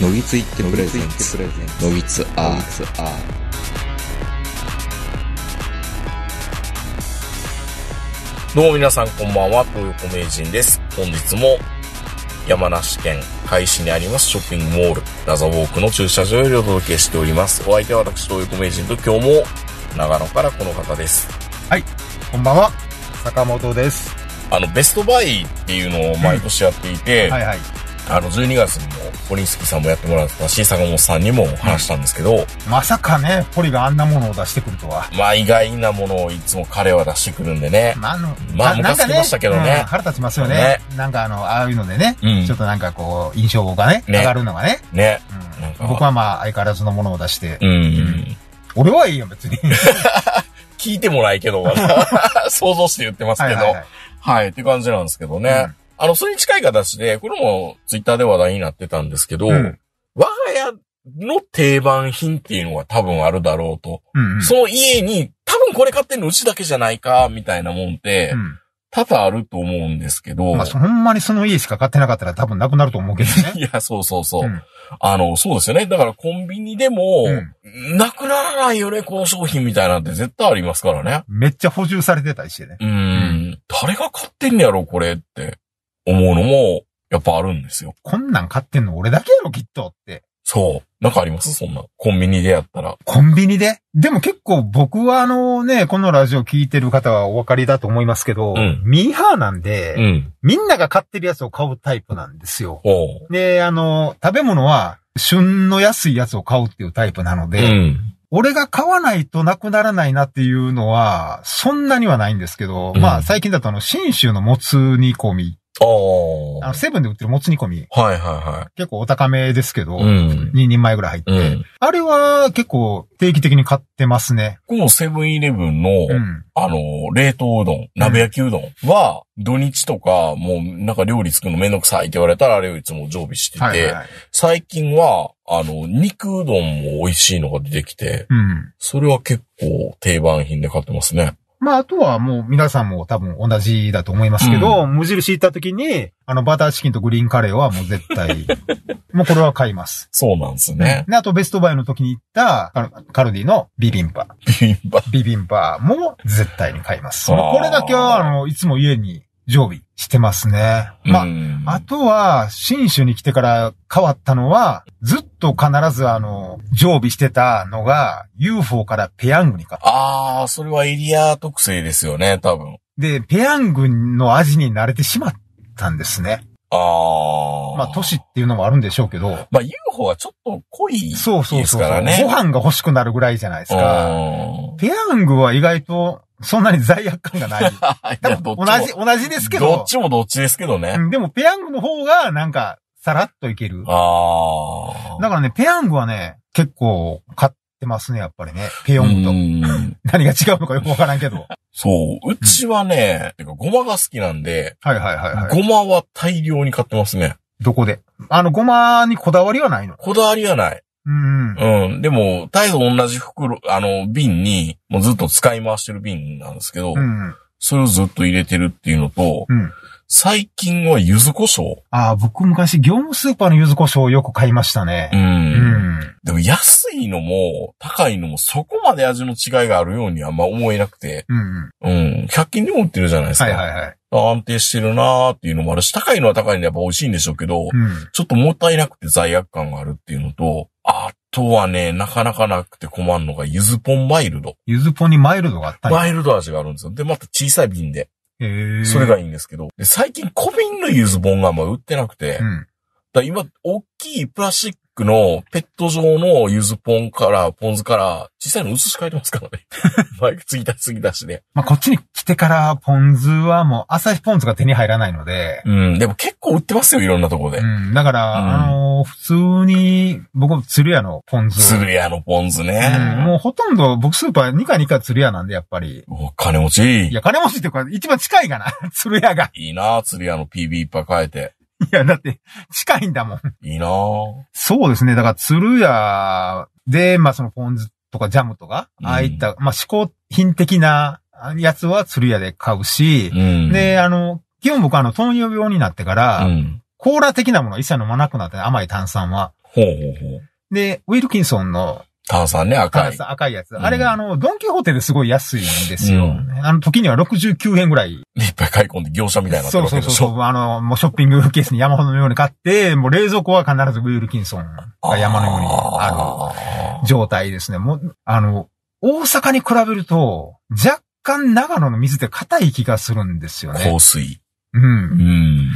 のぎついってプレゼンツのぎつアーどうも皆さんこんばんは、東横名人です。本日も山梨県海市にありますショッピングモール、ラザウォークの駐車場よりお届けしております。お相手は私、東横名人と今日も長野からこの方です。はい、こんばんは、坂本です。あの、ベストバイっていうのを毎年やっていて、うんはいはいあの、12月にも、ポリンスキーさんもやってもらったし、坂本さんにも話したんですけど、まさかね、ポリがあんなものを出してくるとは。まあ、意外なものをいつも彼は出してくるんでね。まあ、あの、まあ、ムましたけどね。ねうん、腹立ちますよね。ねなんかあの、ああいうのでね、うん、ちょっとなんかこう、印象がね、上がるのがね。ね。うん、僕はまあ、相変わらずのものを出して。うん、俺はいいよ、別に。聞いてもないけど、想像して言ってますけど。はい、はいはい、って感じなんですけどね。あの、それに近い形で、これもツイッターで話題になってたんですけど、うん、我が家の定番品っていうのは多分あるだろうと。うんうん、その家に、多分これ買ってんのうちだけじゃないか、みたいなもんって、うん多々あると思うんですけど。まあ、ほんまにその家しか買ってなかったら多分なくなると思うけどね。いや、そうそうそう、うん、あの、そうですよね。だからコンビニでも、うん、なくならないよね、この商品みたいなんて絶対ありますからね。めっちゃ補充されてたりしてね。うん。誰が買ってんのやろ、これって。思うのも、やっぱあるんですよ。こんなん買ってんの俺だけやろ、きっとって。そう。なんかありますそんな。コンビニでやったら。コンビニででも結構僕はあのね、このラジオ聞いてる方はお分かりだと思いますけど、うんミーハーなんで、うん。みんなが買ってるやつを買うタイプなんですよ。で、あの、食べ物は旬の安いやつを買うっていうタイプなのうで、ん。俺が買わないとなくならないなっていうのは、そんなにはないんですけど、うんまあ最近だとあの、新州のもつ煮込みあの、セブンで売ってるもつ煮込み。はいはいはい。結構お高めですけど、うん、2人前ぐらい入って、うん、あれは結構定期的に買ってますね。このセブンイレブンの、うん、あの、冷凍うどん、鍋焼きうどんは、土日とか、もうなんか料理作るのめんどくさいって言われたら、あれをいつも常備してて、はいはい、最近は、あの、肉うどんも美味しいのが出てきて、うん、それは結構定番品で買ってますね。まあ、あとはもう皆さんも多分同じだと思いますけど、うん、無印行った時に、あの、バターチキンとグリーンカレーはもう絶対、もうこれは買います。そうなんですね。で、あとベストバイの時に行った、カルディのビビンパ。ビビンパ。ビビンパも絶対に買います。これだけは、あの、いつも家に常備してますね。まあ、あとは、新種に来てから変わったのは、ずっと必ずあの、常備してたのが、UFO からペヤングに変わった。ああ、それはエリア特性ですよね、多分。で、ペヤングの味に慣れてしまったんですね。ああ。まあ、都市っていうのもあるんでしょうけど。まあ、UFO はちょっと濃いですからね。そうそうそうご飯が欲しくなるぐらいじゃないですか。ペヤングは意外とそんなに罪悪感がない。同じ、同じですけど。どっちもどっちですけどね。うん、でも、ペヤングの方が、なんか、さらっといける。ああ。だからね、ペヤングはね、結構、買ってますね、やっぱりね。ペヨンと。何が違うのかよくわからんけど。そう。うちはね、うん、ごまが好きなんで。はいはいはい、はい。ごまは大量に買ってますね。どこであの、ごまにこだわりはないのこだわりはない。うん。うん。でも、態度同じ袋、あの、瓶に、もうずっと使い回してる瓶なんですけど、うん、それをずっと入れてるっていうのと、うん、最近は柚子胡椒ああ、僕昔業務スーパーの柚子胡椒をよく買いましたね。うん。うん。でも安いのも高いのもそこまで味の違いがあるようにはあんま思えなくて。うん、うん。うん。100均でも売ってるじゃないですか。はいはいはい。安定してるなーっていうのもあるし、高いのは高いんでやっぱ美味しいんでしょうけど、うん、ちょっともったいなくて罪悪感があるっていうのと、あとはね、なかなかなくて困るのが、ゆずぽんマイルド。ゆずぽんにマイルドがあったマイルド味があるんですよ。で、また小さい瓶で。それがいいんですけど、最近小瓶のユズ本があんま売ってなくて、うん。だ今、大きいプラスチッククのペット状のゆずポンから、ポン酢から、小さの写し替えてますからね。マイク継ぎ出継ぎ出しで。まあ、こっちに来てから、ポン酢はもう、朝日ポン酢が手に入らないので。うん、でも結構売ってますよ、いろんなところで。うん、だから、うん、あのー、普通に、僕も鶴屋のポン酢。鶴屋のポン酢ね、うん。もうほとんど、僕スーパー2回2回鶴屋なんで、やっぱり。お金持ちいい。いや、金持ちっていうか、一番近いかな、鶴屋が。いいな、鶴屋の PB いっぱい買えて。いや、だって、近いんだもん。いいなそうですね。だから、鶴屋で、まあ、そのポン酢とかジャムとか、うん、ああいった、まあ、嗜好品的なやつは鶴屋で買うし、うん、で、あの、基本僕あの、糖尿病になってから、うん、コーラ的なものは一切飲まなくなって、甘い炭酸は。ほうほうほうで、ウィルキンソンの炭酸ね、赤い。赤いやつ。あれが、あの、ドンキホーテですごい安いんですよ。うん、あの、時には69円ぐらい。いっぱい買い込んで業者みたいになってそうそうそう。あの、もうショッピングケースに山ほどのように買って、もう冷蔵庫は必ずウィルキンソンが山のようにある状態ですね。もう、あの、大阪に比べると、若干長野の水って硬い気がするんですよね。香水。うん。うん、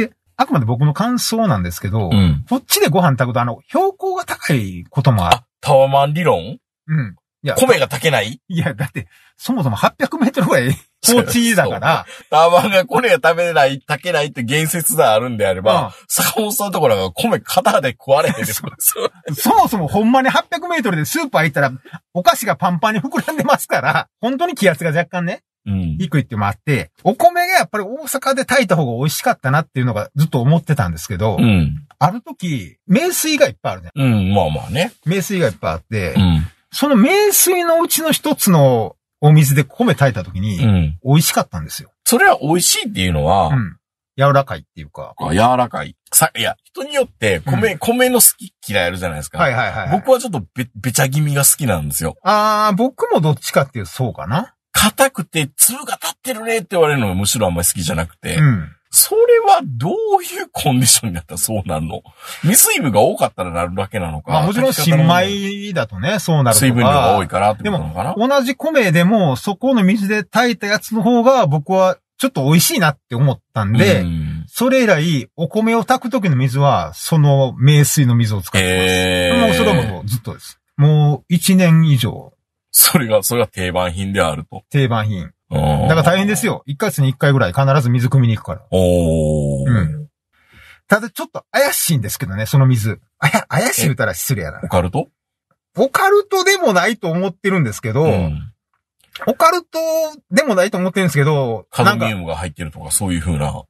で、あくまで僕の感想なんですけど、うん、こっちでご飯炊くと、あの、標高が高いこともあって、タワマン理論うん。いや、米が炊けないいや、だって、そもそも800メートルぐらい高地だから。タワマンが米が食べれない、炊けないって言説があるんであれば、うん、坂本さんのところが米肩で食われへんそ そもそもほんまに800メートルでスーパー行ったら、お菓子がパンパンに膨らんでますから、本当に気圧が若干ね。うん。いくいってもあって、お米がやっぱり大阪で炊いた方が美味しかったなっていうのがずっと思ってたんですけど、うん。ある時、名水がいっぱいあるね。うん、まあまあね。名水がいっぱいあって、うん。その名水のうちの一つのお水で米炊いた時に、うん。美味しかったんですよ。それは美味しいっていうのは、うん。柔らかいっていうか。あ、柔らかい。さ、いや、人によって米、うん、米の好き嫌いあるじゃないですか。はいはいはい、はい。僕はちょっとべ、べちゃ気味が好きなんですよ。あー、僕もどっちかっていうそうかな。硬くて粒が立ってるねって言われるのがむしろあんまり好きじゃなくて、うん、それはどういうコンディションになったらそうなるの水分が多かったらなるだけなのか。まあもちろん新米だとね、そうなる水分量が多いからってことなのかな同じ米でも、そこの水で炊いたやつの方が僕はちょっと美味しいなって思ったんで、うん、それ以来、お米を炊く時の水は、その名水の水を使ってます。えー、もうそれはもうずっとです。もう一年以上 それが、それが定番品であると。定番品。だから大変ですよ。一ヶ月に一回ぐらい必ず水汲みに行くから。おー。うん。ただちょっと怪しいんですけどね、その水。あや、怪しい言たら失礼やな。オカルトオカルトでもないと思ってるんですけど、うん、オカルトでもないと思ってるんですけど、カドミウムが入ってるとかそういう風な。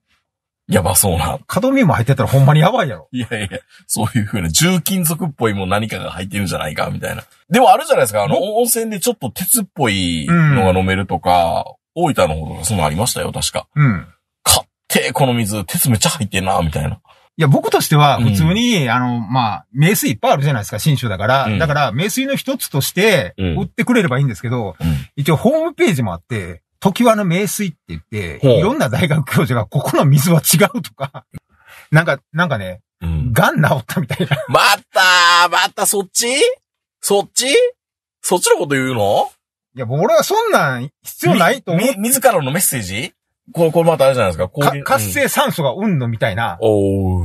やばそうな。カドミウム入ってたらほんまにやばいやろ。いやいや、そういうふうな重金属っぽいもん何かが入ってるんじゃないか、みたいな。でもあるじゃないですか、あの、温泉でちょっと鉄っぽいのが飲めるとか、大分の方とかそうなありましたよ、確か。うん。買って、この水、鉄めっちゃ入ってんな、みたいな。いや、僕としては、普通に、うん、あの、まあ、名水いっぱいあるじゃないですか、新州だから。うん、だから、名水の一つとして、売ってくれればいいんですけど、うん、一応、ホームページもあって、時はの名水って言って、いろんな大学教授が、ここの水は違うとか、なんか、なんかね、うん、ガン治ったみたいな。またまたそっちそっちそっちのこと言うのいや、俺はそんなん必要ないと思う。自らのメッセージこれ、これまたあれじゃないですか。か活性酸素がうんのみたいな。お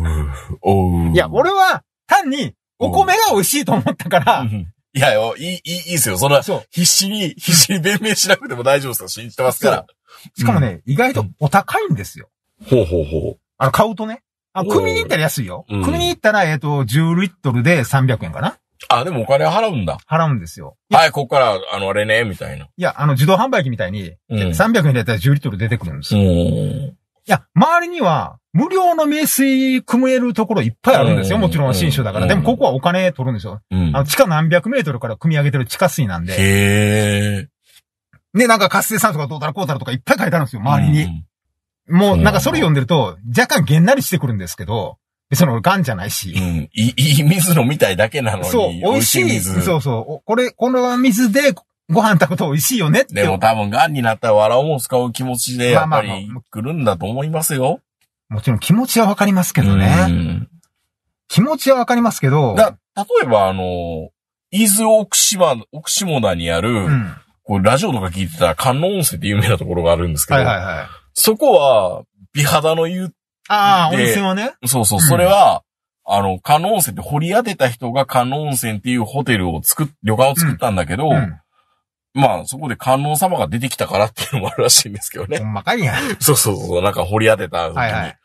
おいや、俺は単にお米が美味しいと思ったから、いやよ、いい、いい、いいですよ。その、そう必死に、必死に弁明しなくても大丈夫です信じてますから。しかもね、意外とお高いんですよ。ほうほうほあの、買うとね。あ、組に行ったら安いよ。うん組に行ったら、えっ、と、10リットルで300円かなあ、でもお金払うんだ。払うんですよ。はい、ここから、あの、あれね、みたいな。いや、あの、自動販売機みたいに、うん300円でやったら10リットル出てくるんですよ。うん。いや、周りには、無料の名水組めるところいっぱいあるんですよ。もちろん新州だから。でもここはお金取るんですよ。うん、あの地下何百メートルから組み上げてる地下水なんで。へね、なんか活性酸素がどうたらこうたらとかいっぱい書いてあるんですよ、周りに。うん、もう、なんかそれ読んでると、若干げんなりしてくるんですけど、その、ンじゃないし。うん。いい、いい水飲みたいだけなのに。そう、美味しい水。そうそう。これ、この水で、ご飯炊くと美味しいよねって。でも多分、癌になったら笑おうも使う気持ちで、やっぱり来るんだと思いますよ。もちろん気持ちはわかりますけどね。気持ちはわかりますけど。だ、例えばあの、伊豆奥島、奥下田にある、うん、これラジオとか聞いてたら、観音温泉って有名なところがあるんですけど、はいはいはい、そこは、美肌の湯ああ、温泉はね。そうそう、それは、あの、観音温泉って掘り当てた人が観音温泉っていうホテルを作っ、旅館を作ったんだけど、うんまあ、そこで観音様が出てきたからっていうのもあるらしいんですけどね。ほんまかいや。そうそうそう、なんか掘り当てた時に。はいはい、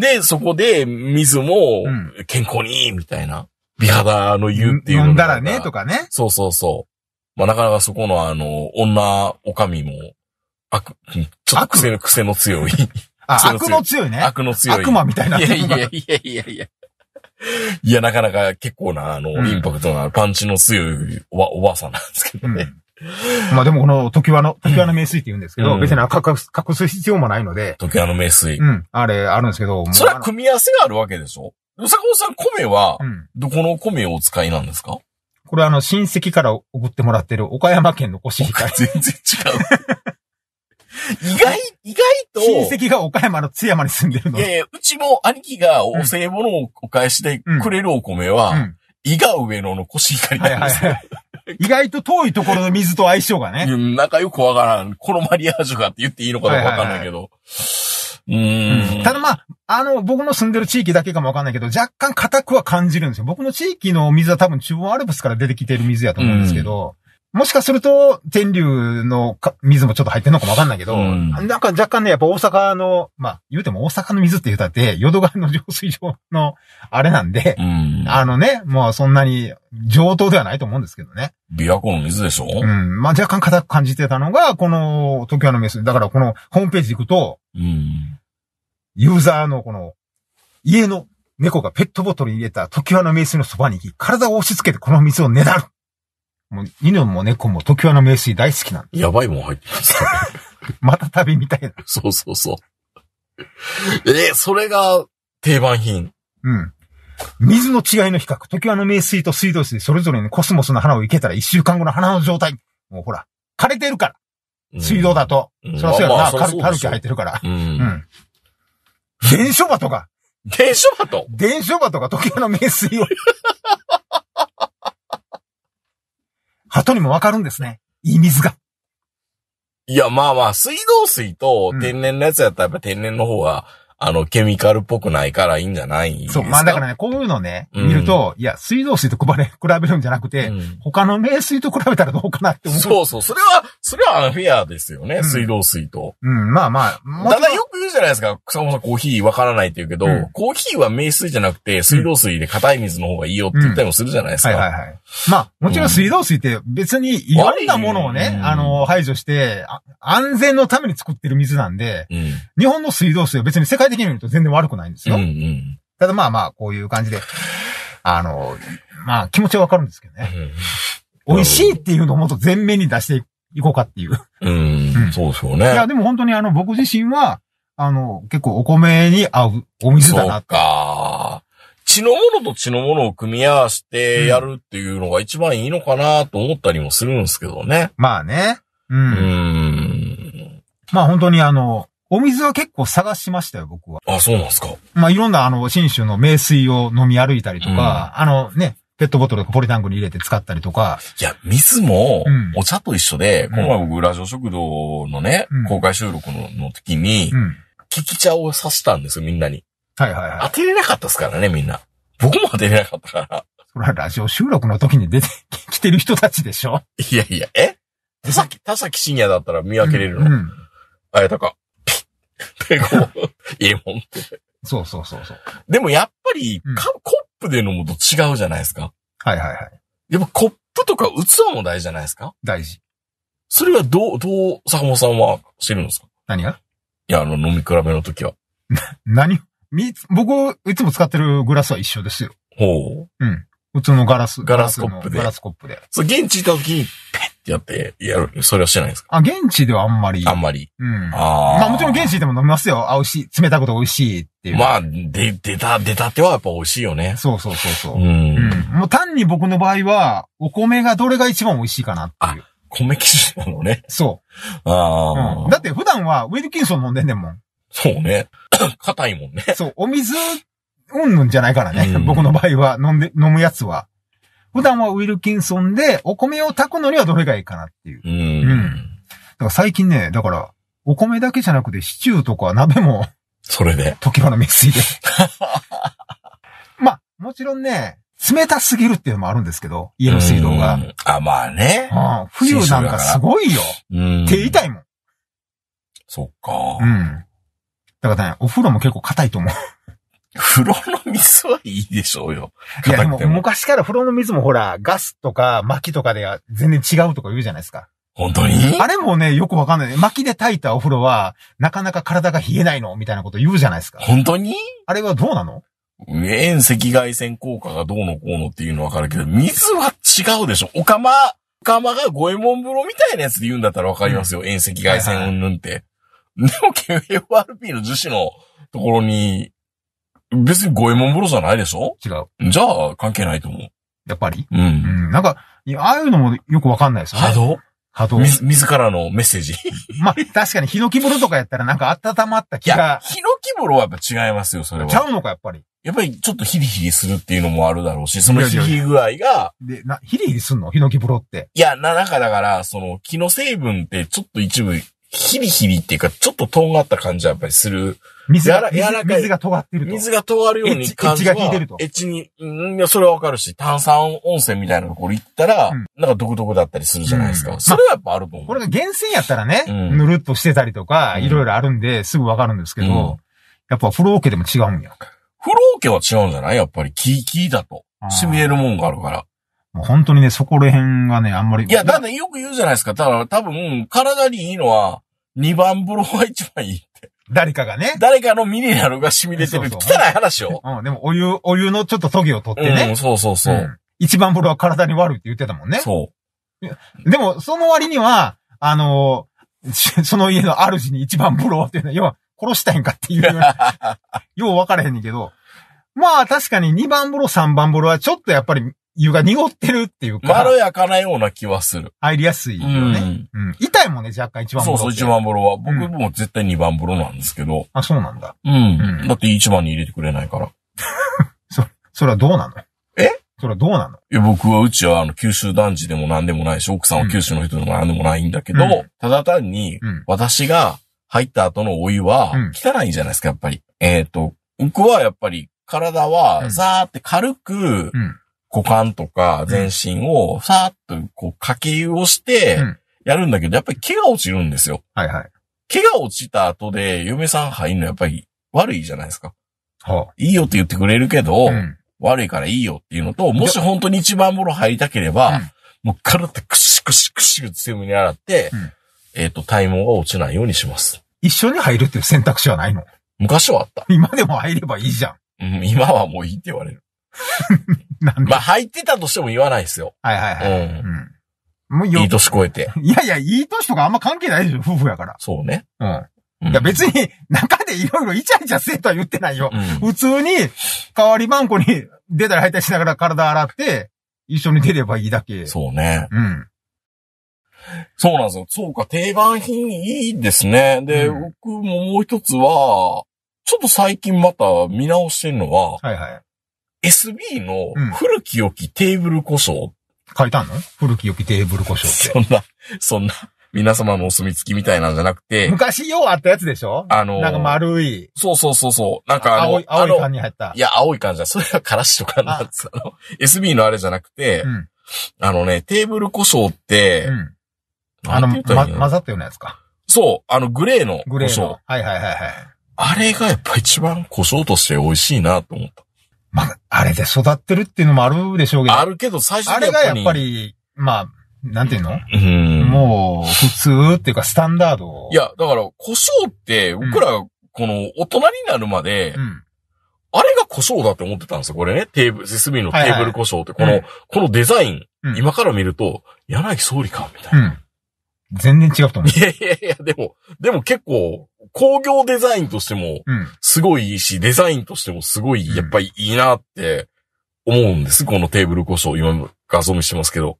で、そこで、水も、健康に、いい、みたいな。美肌の湯っていうの飲んだらね、とかね。そうそうそう。まあ、なかなかそこの、あの、女、おかみも、悪、ちょっと癖の、癖の強い。あ、悪の強いね。悪の強い。悪魔みたいな。いやいやいやいやいや。いや、なかなか結構な、あの、インパクトのあるパンチの強いおば、おばあさんなんですけどね。うん まあでもこの、時はの、時はの名水って言うんですけど、うん別に隠す、隠す必要もないので、時計の名水う。ん、あれ、あるんですけど、それは組み合わせがあるわけでしょ坂本さん、米はうん。どこの米をお使いなんですかこれあの、親戚から送ってもらってる岡山県のコシヒカリ。全然違う。意外、意外と、親戚が岡山の津山に住んでるのい。やいや、うちも兄貴がお歳暮のお返しでくれるお米は、うん伊賀上野のコシヒカリなんですはいはい意外と遠いところの水と相性がね。うん、仲良くわからん。このマリアージュがって言っていいのかどうかわかんないけど。うん。ただまあ、あの、僕の住んでる地域だけかもわかんないけど、若干硬くは感じるんですよ。僕の地域の水は多分中央アルプスから出てきてる水やと思うんですけど、うもしかすると、天竜のか水もちょっと入ってんのかもわかんないけど、うん、なんか若干ね、やっぱ大阪の、まあ、言うても大阪の水って言うたって、淀川の浄水場の、あれなんで、うん、あのね、もうそんなに上等ではないと思うんですけどね。琵琶湖の水でしょうん。まあ若干硬く感じてたのが、この、時和の水。だからこのホームページ行くと、うん、ユーザーのこの、家の猫がペットボトルに入れた時和の名水のそばに行き、体を押し付けてこの水をねだる。もう、犬も猫も時和の名水大好きなんやばいもん入ってます また旅みたいな。そうそうそう。えそれが定番品。うん。水の違いの比較。時和の名水と水道水、それぞれにコスモスの花を生けたら一週間後の花の状態。もうほら、枯れてるから。水道だ。と。うんそりゃそうやな。あカルキ入ってるから。ううん。電書場とか、電書場と電書場とか時和の名水を後にもわかるんですね。いい水が。いや、まあまあ、水道水と天然のやつやったらやっぱ天然の方が、あの、ケミカルっぽくないからいいんじゃないですかそう、まあだからね、こういうのね、見ると、うん、いや、水道水と比べ、比べるんじゃなくて、うん、他の名水と比べたらどうかなって思う。そうそう、それは、それはアンフェアですよね、うん、水道水と。うん、まあまあ。ただよゃないですか。そもそもコーヒーわからないって言うけど、うん、コーヒーは名水じゃなくて、水道水で硬い水の方がいいよって言ったりもするじゃないですか。うんはいはいはい。まあ、もちろん水道水って別にいろんなものをね、あの、排除して安全のために作ってる水なんで、日本の水道水は別に世界的に見ると全然悪くないんですよ。うんうん、ただまあまあ、こういう感じで、あの、まあ気持ちはわかるんですけどね。美味しいっていうのをもっと前面に出していこうかっていう。うん、うん、そうでしょうね。いや、でも本当にあの、僕自身は、あの、結構お米に合うお水だなそうか。血のものと血のものを組み合わせてやるっていうのが一番いいのかなと思ったりもするんですけどね。まあね。うん。うんまあ本当にあの、お水は結構探しましたよ、僕は。あ、そうなんですか。まあいろんなあの、新種の名水を飲み歩いたりとか、うん、あのね、ペットボトルとかポリタンクに入れて使ったりとか。いや、水も、お茶と一緒で、うん、この前僕、ラジオ食堂のね、うん、公開収録の時に、うん聞き茶をさしたんですよ、みんなに。はいはいはい。当てれなかったですからね、みんな。僕も当てれなかったから。それはラジオ収録の時に出てきてる人たちでしょいやいや、え田崎、田崎深夜だったら見分けれるの。うん、うん、あれとか、ピッってこう、ええもんって。そうそうそうそう。でもやっぱり、うん、コップで飲むと違うじゃないですか。はいはいはい。やっぱコップとか器も大事じゃないですか大事。それはどう、どう、坂本さんは知るんですか何がいや、あの、飲み比べの時は。何み、僕、いつも使ってるグラスは一緒ですよ。ほう。うん。普通のガラス。ガラスコップで。ガラスコップで。そう、現地行った時に、ペッてやってやる。それはしてないですかあ、現地ではあんまり。あんまり。うん。ああ。まあもちろん現地でも飲みますよ。あ、美味しい。冷たくて美味しいっていう。まあ、で、出た、出たてはやっぱ美味しいよね。そうそうそうそう。うん。うん。もう単に僕の場合は、お米がどれが一番美味しいかなっていう。米生地なのね。そう。ああ、うん、だって普段はウィルキンソン飲んでんねんもん。そうね。硬いもんね。そう、お水、うんぬんじゃないからね。僕の場合は、飲んで、飲むやつは。普段はウィルキンソンで、お米を炊くのにはどれがいいかなっていう。うん。うん。だから最近ね、だから、お米だけじゃなくて、シチューとか鍋も、それで。時花水で。まあ、もちろんね、冷たすぎるっていうのもあるんですけど、家の水道が。あ、まあね。うん、冬なんかすごいよ。手痛いもん。そっか。うん。だからね、お風呂も結構硬いと思う。風呂の水はいいでしょうよ。いや、でも昔から風呂の水もほら、ガスとか薪とかでは全然違うとか言うじゃないですか。本当にあれもね、よくわかんない。薪で炊いたお風呂は、なかなか体が冷えないのみたいなこと言うじゃないですか。本当にあれはどうなの遠赤外線効果がどうのこうのっていうのはわかるけど、水は違うでしょ。おかま、おかまが五右衛門風呂みたいなやつで言うんだったらわかりますよ。遠赤外線うんぬんって。でも k f r p の樹脂のところに、別に五右衛門風呂じゃないでしょ違う。じゃあ、関係ないと思う。やっぱりうん。うん、なんか、ああいうのもよくわかんないですよね。波動波動。自、自らのメッセージ。まあ、確かに、ヒノキムロとかやったらなんか温まった気いやが、ヒノキムロはやっぱ違いますよ、それちゃうのか、やっぱり。やっぱりちょっとヒリヒリするっていうのもあるだろうし、そのヒリヒリ具合が、で、な、ヒリヒリすんのヒノキ風呂って。いや、な、なんかだから、その木の成分ってちょっと一部、ヒリヒリっていうか、ちょっと尖がった感じはやっぱりする水が、柔らかい。水が尖ってると。水が尖るように感じは。エッが効いてると。エッに、うん、いや、それはわかるし、炭酸温泉みたいなところ行ったら、うん、なんか独特だったりするじゃないですか。うん、それはやっぱあると思う。これが源泉やったらね、ぬるっとしてたりとか、いろいろあるんで、すぐわかるんですけど、やっぱ風呂桶でも違うんや。風呂桶は違うんじゃないやっぱり、木、木だと。染みえるもんがあるから。もう本当にね、そこら辺がね、あんまり。いや、だってよく言うじゃないですか。だから多分、体にいいのは、2番風呂が一番いいって。誰かがね。誰かのミネラルが染み出てる。そうそう汚い話うん、でもお湯、お湯のちょっとトぎを取ってね。うん、そうそうそう。うん、一番風呂は体に悪いって言ってたもんね。そう。でも、その割には、あのー、その家の主に一番風呂っていうのは、要は殺したいんかっていうよう よう分からへんねんけど、まあ確かに2番風呂、3番風呂はちょっとやっぱり湯が濁ってるっていうか。まろやかなような気はする。入りやすいよね。うん。痛いもんね、若干一番風呂。そうそう、一番風呂は。僕も絶対二番風呂なんですけど。あ、そうなんだ。うん。だって一番に入れてくれないから。そ、それはどうなのえそれはどうなのいや、僕はうちは、あの、九州男児でも何でもないし、奥さんは九州の人でも何でもないんだけど、ただ単に、私が入った後のお湯は、汚いじゃないですか、やっぱり。えっと、僕はやっぱり、体は、さーって軽く、股間とか全身をさーっとこう掛け湯をしてやるんだけど、やっぱり毛が落ちるんですよ。はいはい。毛が落ちた後で嫁さん入るのやっぱり悪いじゃないですか。はあ、いいよって言ってくれるけど、うん、悪いからいいよっていうのと、もし本当に一番もろ入りたければ、うん、もう体クシクシクシ強めに洗って、うん、えっ、と、体毛が落ちないようにします。一緒に入るっていう選択肢はないの昔はあった。今でも入ればいいじゃん。うん、今はもういいって言われる。まあ、入ってたとしても言わないですよ。はいはいはい。うんうん。もうよいい年超えて。いやいや、いい年とかあんま関係ないでしょ、夫婦やから。そうね。うん。いや別に、中でいろいろイチャイチャせえとは言ってないよ。うん普通に、代わり番んこに出たり入ったりしながら体洗って、一緒に出ればいいだけ。そうね。うん。そうなんですよ。そうか、定番品いいですね。で、うん僕ももう一つは、ちょっと最近また見直してるのは、はいはい。SB の古き良きテーブル故障、書いたの古き良きテーブル故障って。そんな、そんな、皆様のお墨付きみたいなんじゃなくて、昔ようあったやつでしょあのーなんか丸い、そうそうそうそう、なんかあの、青い、青い缶に入ったい。や、青い感じだ。それはからしとかなんあの、SB のあれじゃなくて、うん。あのね、テーブル故障って、うん。あの、ま、混ざったようなやつか。そう、あの、グレーのグレーのはいはいはいはい。あれがやっぱ一番故障として美味しいなと思った。まあ、あれで育ってるっていうのもあるでしょうけど。あるけど、最初あれがやっぱり、まあ、なんていうのうん。もう、普通っていうか、スタンダード。いや、だから、胡椒って、僕ら、この、大人になるまで、うん、あれが胡椒だって思ってたんですよ、これね。テーブル、セスーのテーブル胡椒って、この、はいこのデザイン、うん、今から見ると、柳総理か、みたいな。うん全然違うと思う。いやいやいや、でも、でも結構、工業デザインとしても、すごいいいし、うん、デザインとしてもすごい、やっぱりいいなって思うんです。うん、このテーブルこそ、今画像見してますけど、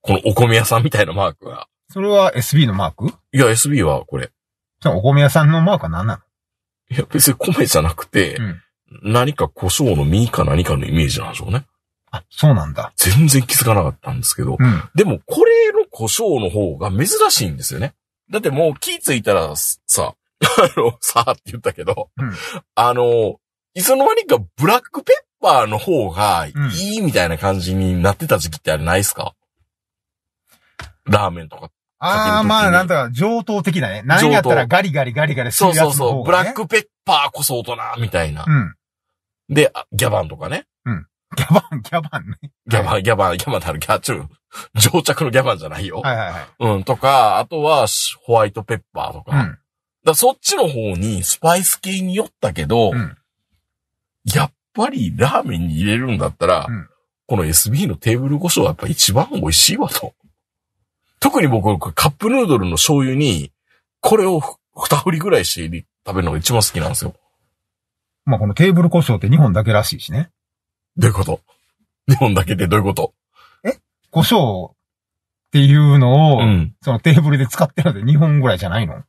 このお米屋さんみたいなマークが。それは SB のマークいや、SB はこれ。じゃあお米屋さんのマークは何なのいや、別に米じゃなくて、うん、何か胡椒の実か何かのイメージなんでしょうね。あ、そうなんだ。全然気づかなかったんですけど、うん、でもこれの胡椒の方が珍しいんですよね。だってもう気ついたらさ、あの、さあって言ったけど、うん、あの、いつの間にかブラックペッパーの方がいいみたいな感じになってた時期ってあれないっすか、うん、ラーメンとか。ああ、まあなんとか上等的だね。何やったらガリガリガリガリするやつの方、ね、そうそうそう。ブラックペッパーこそ大人みたいな。うん、で、ギャバンとかね。うん。ギャバン、ギャバンね。ギャバン、ギャバン、ギャバンってある、ギャチュー。上 着のギャバンじゃないよ。はいはいはい。うん、とか、あとは、ホワイトペッパーとか。うん、だそっちの方にスパイス系によったけど、うん、やっぱりラーメンに入れるんだったら、うん、この SB のテーブル胡椒はやっぱ一番美味しいわと。特に僕、カップヌードルの醤油に、これを二振りぐらいして食べるのが一番好きなんですよ。まあこのテーブル胡椒って日本だけらしいしね。どういうこと日本だけでどういうこと胡椒っていうのを、うんそのテーブルで使ってるので2本ぐらいじゃないの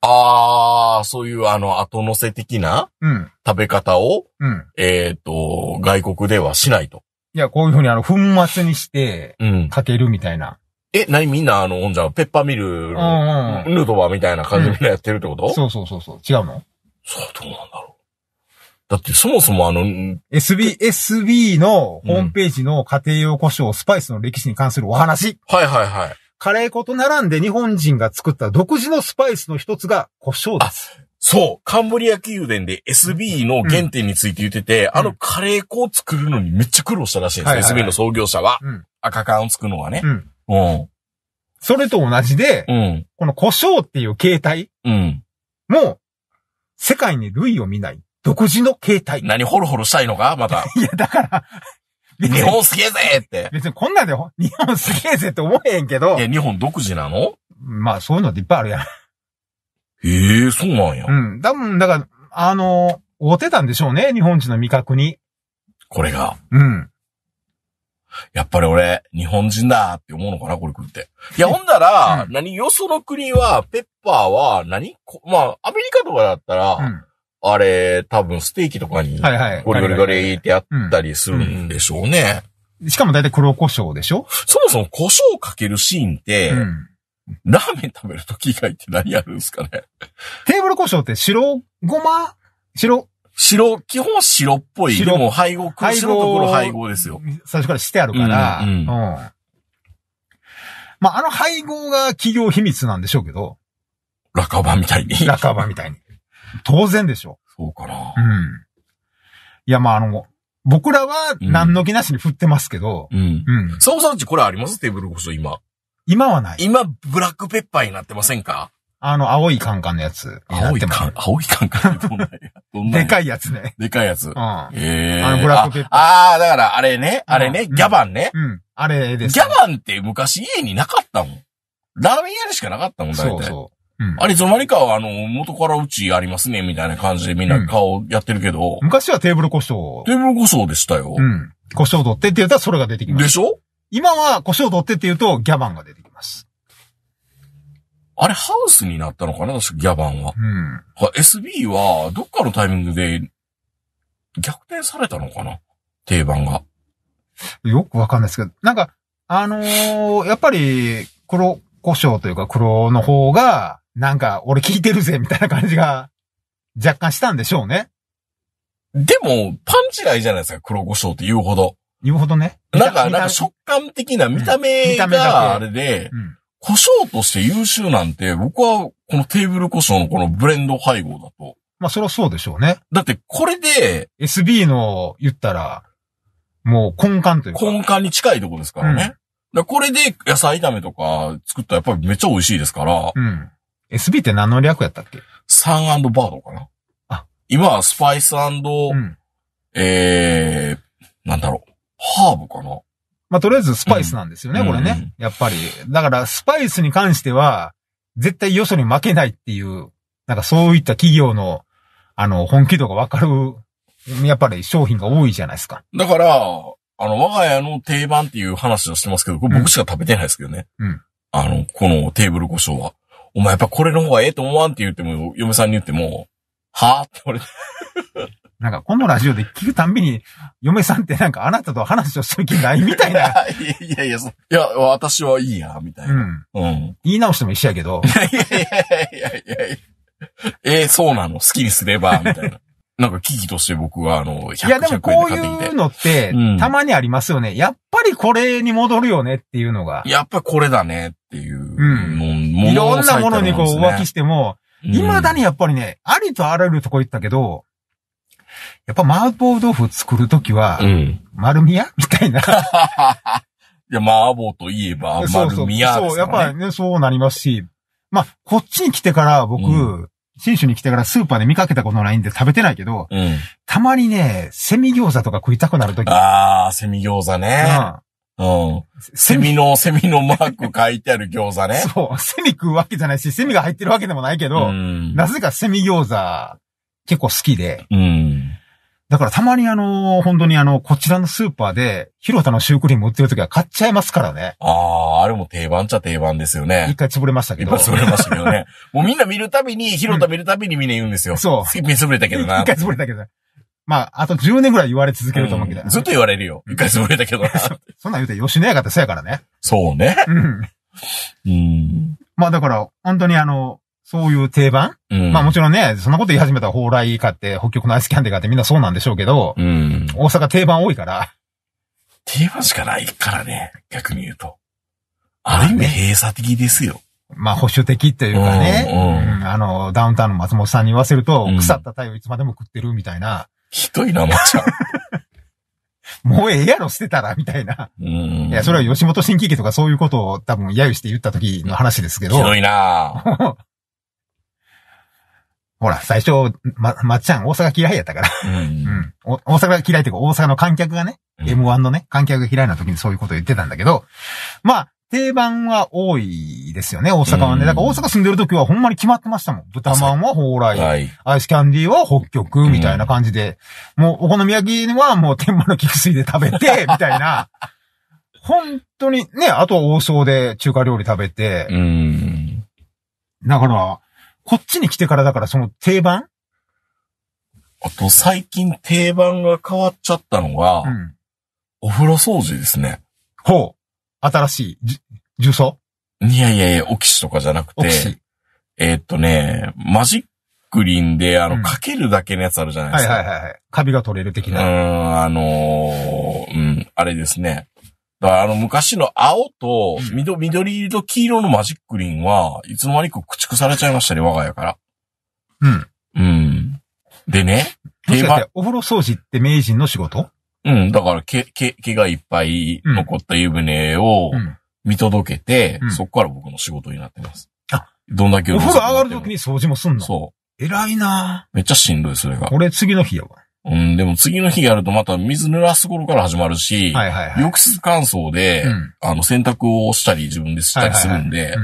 あー、そういうあの、後乗せ的なうん。食べ方を、うん。えっ、と、外国ではしないと。いや、こういうふうにあの、粉末にして、うん。かけるみたいな。え、なにみんなあの、おんじゃ、ペッパーミルうんうんヌードバーみたいな感じでやってるってこと、そうそうそうそう。違うのそう、どうなんだろう。だってそもそもあの、SB、SB のホームページの家庭用胡椒、スパイスの歴史に関するお話。はいはいはい。カレー粉と並んで日本人が作った独自のスパイスの一つが胡椒です。そう、カンブリア宮殿で SB の原点について言ってて、うん、あのカレー粉を作るのにめっちゃ苦労したらしいです、はいはいはい、SB の創業者は。うん、赤缶を作るのはね。うん。うん、それと同じで、うん、この胡椒っていう形態も、う世界に類を見ない。独自の形態。何ホロホロしたいのかまた。いや、だから、日本すげえぜって。別にこんなんで、日本すげえぜって思えへんけど。いや、日本独自なのまあ、そういうのっていっぱいあるやん。へえ、そうなんや。うん。多分、だから、あの、合うてたんでしょうね、日本人の味覚に。これが。うん。やっぱり俺、日本人だって思うのかな、これ食って。いや、ほんなら、うん、何、よその国は、ペッパーは何、何まあ、アメリカとかだったら、うんあれ、多分ステーキとかに、はいはい。ゴリゴリゴリってやったりするんでしょうね。しかも大体黒胡椒でしょそもそも胡椒かけるシーンって、うん、ラーメン食べるとき以外って何やるんですかねテーブル胡椒って白ごま白白、基本白っぽい。白も配合、黒白のところ配合ですよ。最初からしてあるから、うん、うんうん、まあ、あの配合が企業秘密なんでしょうけど。ラカバみたいに。ラカバみたいに。当然でしょ。そうかな。うん。いや、まあ、あの、僕らは何の気なしに振ってますけど。うん。うん。そもそもちこれありますテーブルこそ今。今はない。今、ブラックペッパーになってませんかあの、青いカンカンのやつ。青いカン、青いカンカンでかいやつね。でかいやつ。うん。ええあの、ブラックペッパー。ああ、だからあれね、あれね、ギャバンね。うん。あれです、ギャバンって昔家になかったもん。ラーメン屋でしかなかったもん、大体。そうそう。うん。アリゾマリは、あの、元からうちありますね、みたいな感じでみんな顔やってるけど。うん、昔はテーブル故障。テーブル故障でしたよ。うん。故障取ってって言ったらそれが出てきます。でしょ今は故障取ってって言うとギャバンが出てきます。あれハウスになったのかな私、ギャバンは。うん。SB は、どっかのタイミングで逆転されたのかな定番が。よくわかんないですけど、なんか、あのー、やっぱり、黒胡椒というか黒の方が、なんか、俺聞いてるぜ、みたいな感じが、若干したんでしょうね。でも、パンチないじゃないですか、黒胡椒って言うほど。言うほどね。なんか、なんか食感的な見た目があれで、胡椒として優秀なんて、僕はこのテーブル胡椒のこのブレンド配合だと。まあ、そりゃそうでしょうね。だって、これで、SB の言ったら、もう根幹というか。根幹に近いとこですからね。うん、これで野菜炒めとか作ったらやっぱりめっちゃ美味しいですから、うん、SB って何の略やったっけサンバードかなあ、今はスパイス、うんえー、なんだろう、ハーブかなまあ、とりあえずスパイスなんですよね、うんこれね。やっぱり。だから、スパイスに関しては、絶対よそに負けないっていう、なんかそういった企業の、あの、本気度がわかる、やっぱり商品が多いじゃないですか。だから、あの、我が家の定番っていう話をしてますけど、僕しか食べてないですけどね。うん。あの、このテーブル胡椒は。お前やっぱこれの方がええと思わんって言っても、嫁さんに言っても、はぁって俺。なんかこのラジオで聞くたんびに、嫁さんってなんかあなたと話をする気ないみたいな。いやいや、いや、私はいいや、みたいな。うん。うん。言い直しても一緒やけど。いやいやいやいやいや。ええー、そうなの好きにすれば、みたいな。なんか機として僕はあの、100いやでもこういうのって、たまにありますよね、うん。やっぱりこれに戻るよねっていうのが。やっぱこれだねっていうも、うん、ね。いろんなものにこう浮気しても、未だにやっぱりね、ありとあらゆるとこ行ったけど、やっぱ麻婆豆腐作るときは、丸みやみたいな。いや、麻婆といえば丸見やですか、ね、そうそう、やっぱりね、そうなりますし、まあ、こっちに来てから僕、うん信州に来てからスーパーで見かけたことないんで食べてないけど、うん。たまにね、セミ餃子とか食いたくなるとき。あセミ餃子ね。うん。セミの、セミのマーク書いてある餃子ね。そう、セミ食うわけじゃないし、セミが入ってるわけでもないけうど、ん。なぜかセミ餃子、結構好きで、うん。だからたまにあの、本当にあの、こちらのスーパーで、広田のシュークリーム売ってる時は買っちゃいますからね。ああ、あれも定番っちゃ定番ですよね。一回潰れましたけど。一回潰れましたけどね。もうみんな見るたびに、広田見るたびにみんな言うんですよ。そう。一回潰れたけどな。一回潰れたけど。まあ、あと10年ぐらい言われ続けると思うけど、うん、ずっと言われるよ。一回潰れたけどな そ。んなん言うて吉野家がってそうやからね。そうね。うん。うん。まあだから、本当にあの、そういう定番、うん、まあもちろんね、そんなこと言い始めたら蓬莱かって、北極のアイスキャンディーかってみんなそうなんでしょうけど、うん、大阪定番多いから。定番しかないからね、逆に言うと。ある意味閉鎖的ですよ。まあ保守的っていうかね、うん、あの、ダウンタウンの松本さんに言わせると、腐った太陽いつまでも食ってるみたいな。ひどいな、もちろん。もうええやろ、捨てたら、みたいな。いや、それは吉本新喜劇とかそういうことを多分揶揄して言った時の話ですけど。ひどいな ほら、最初、ま、まっちゃん大阪嫌いやったから。うん、うん、大阪嫌いっていうか、大阪の観客がね、うん、M1 のね、観客が嫌いな時にそういうこと言ってたんだけど、まあ、定番は多いですよね、大阪はね。だから大阪住んでる時はほんまに決まってましたもん。豚まんは蓬莱、はい、アイスキャンディーは北極、みたいな感じで。もうお好み焼きはもう天満の菊水で食べて、みたいな。本当にね、あとは王将で中華料理食べて。うん。だから、こっちに来てからだからその定番あと最近定番が変わっちゃったのが、うん、お風呂掃除ですね。ほう。新しい、じ、重曹いやいやいや、オキシとかじゃなくて、えー、っとね、マジックリンで、あの、うん、かけるだけのやつあるじゃないですか。はいはいはい。カビが取れる的な。うん、あのー、うん、あれですね。だからあの昔の青と緑色と黄色のマジックリンはいつの間にか駆逐されちゃいましたね、我が家から。うん。うん。でね、も定番お風呂掃除って名人の仕事うん、だから毛、毛、毛がいっぱい残った湯船を見届けて、うんそこから僕の仕事になってます。あどんだけお風呂上がるときに。に掃除もすんのそう。偉いなぁめっちゃしんどい、それが。俺次の日やわ。うん、でも次の日やるとまた水濡らす頃から始まるし、はいはいはい、浴室乾燥で、うん、あの、洗濯をしたり自分でしたりするんで、